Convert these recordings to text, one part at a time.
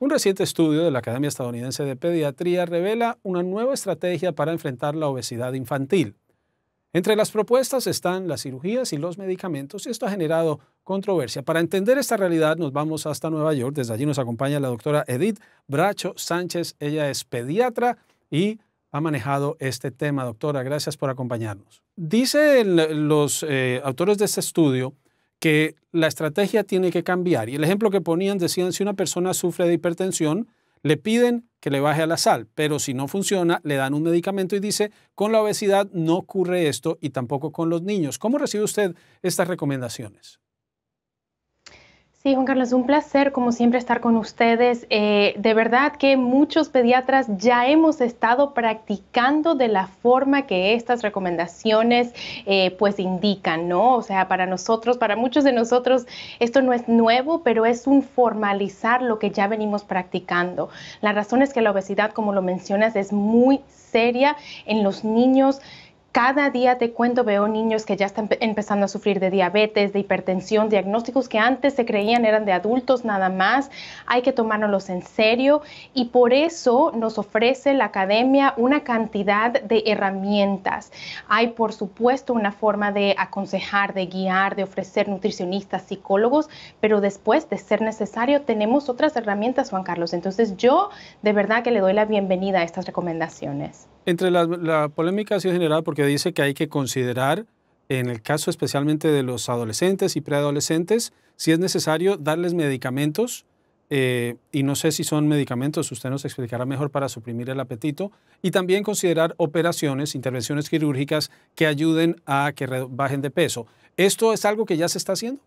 Un reciente estudio de la Academia Estadounidense de Pediatría revela una nueva estrategia para enfrentar la obesidad infantil. Entre las propuestas están las cirugías y los medicamentos y esto ha generado controversia. Para entender esta realidad nos vamos hasta Nueva York. Desde allí nos acompaña la doctora Edith Bracho Sánchez. Ella es pediatra y ha manejado este tema. Doctora, gracias por acompañarnos. Dicen los eh, autores de este estudio que la estrategia tiene que cambiar. Y el ejemplo que ponían decían, si una persona sufre de hipertensión, le piden que le baje a la sal, pero si no funciona, le dan un medicamento y dice, con la obesidad no ocurre esto y tampoco con los niños. ¿Cómo recibe usted estas recomendaciones? Sí, Juan Carlos, un placer como siempre estar con ustedes. Eh, de verdad que muchos pediatras ya hemos estado practicando de la forma que estas recomendaciones eh, pues indican, ¿no? O sea, para nosotros, para muchos de nosotros, esto no es nuevo, pero es un formalizar lo que ya venimos practicando. La razón es que la obesidad, como lo mencionas, es muy seria en los niños cada día te cuento, veo niños que ya están empezando a sufrir de diabetes, de hipertensión, diagnósticos que antes se creían eran de adultos nada más. Hay que tomárnoslos en serio y por eso nos ofrece la academia una cantidad de herramientas. Hay, por supuesto, una forma de aconsejar, de guiar, de ofrecer nutricionistas, psicólogos, pero después de ser necesario tenemos otras herramientas, Juan Carlos. Entonces yo de verdad que le doy la bienvenida a estas recomendaciones. Entre la, polémica ha sido generada porque dice que hay que considerar, en el caso especialmente de los adolescentes y preadolescentes, si es necesario darles medicamentos, eh, y no sé si son medicamentos, usted nos explicará mejor para suprimir el apetito, y también considerar operaciones, intervenciones quirúrgicas que ayuden a que bajen de peso. ¿Esto es algo que ya se está haciendo?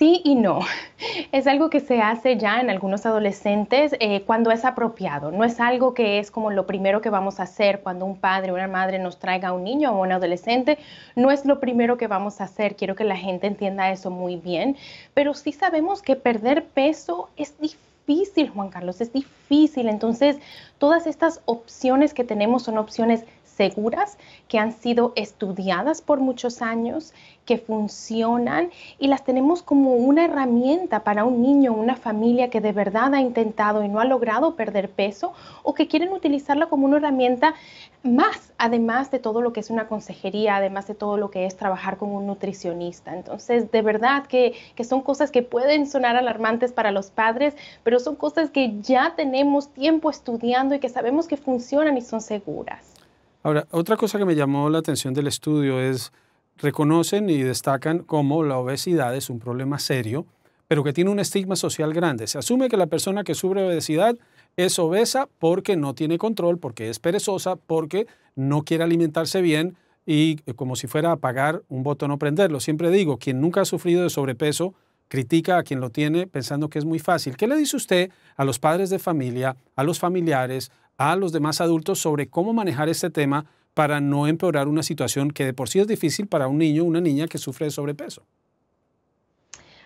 Sí y no. Es algo que se hace ya en algunos adolescentes eh, cuando es apropiado. No es algo que es como lo primero que vamos a hacer cuando un padre o una madre nos traiga a un niño o un adolescente. No es lo primero que vamos a hacer. Quiero que la gente entienda eso muy bien. Pero sí sabemos que perder peso es difícil difícil, Juan Carlos, es difícil. Entonces, todas estas opciones que tenemos son opciones seguras, que han sido estudiadas por muchos años, que funcionan y las tenemos como una herramienta para un niño, una familia que de verdad ha intentado y no ha logrado perder peso o que quieren utilizarla como una herramienta más, además de todo lo que es una consejería, además de todo lo que es trabajar con un nutricionista. Entonces, de verdad que, que son cosas que pueden sonar alarmantes para los padres, pero son cosas que ya tenemos tiempo estudiando y que sabemos que funcionan y son seguras. Ahora, otra cosa que me llamó la atención del estudio es, reconocen y destacan cómo la obesidad es un problema serio, pero que tiene un estigma social grande. Se asume que la persona que sufre obesidad es obesa porque no tiene control, porque es perezosa, porque no quiere alimentarse bien y eh, como si fuera a pagar un botón no prenderlo. Siempre digo, quien nunca ha sufrido de sobrepeso critica a quien lo tiene pensando que es muy fácil. ¿Qué le dice usted a los padres de familia, a los familiares, a los demás adultos sobre cómo manejar este tema para no empeorar una situación que de por sí es difícil para un niño o una niña que sufre de sobrepeso.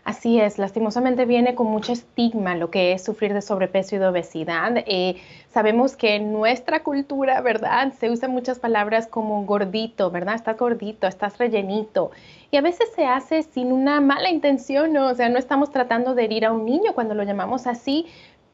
Así es, lastimosamente viene con mucho estigma lo que es sufrir de sobrepeso y de obesidad. Eh, sabemos que en nuestra cultura, ¿verdad? Se usan muchas palabras como gordito, ¿verdad? Estás gordito, estás rellenito. Y a veces se hace sin una mala intención, o sea, no estamos tratando de herir a un niño cuando lo llamamos así,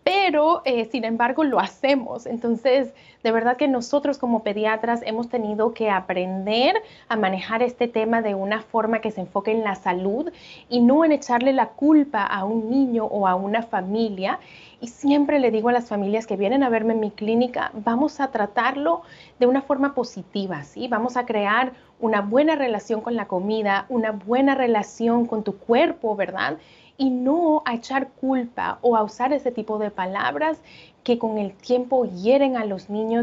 pero eh, sin embargo lo hacemos. Entonces, de verdad que nosotros como pediatras hemos tenido que aprender a manejar este tema de una forma que se enfoque en la salud y no en echarle la culpa a un niño o a una familia. Y siempre le digo a las familias que vienen a verme en mi clínica, vamos a tratarlo de una forma positiva, ¿sí? Vamos a crear una buena relación con la comida, una buena relación con tu cuerpo, ¿verdad? Y no a echar culpa o a usar ese tipo de palabras que con el tiempo hieren a los niños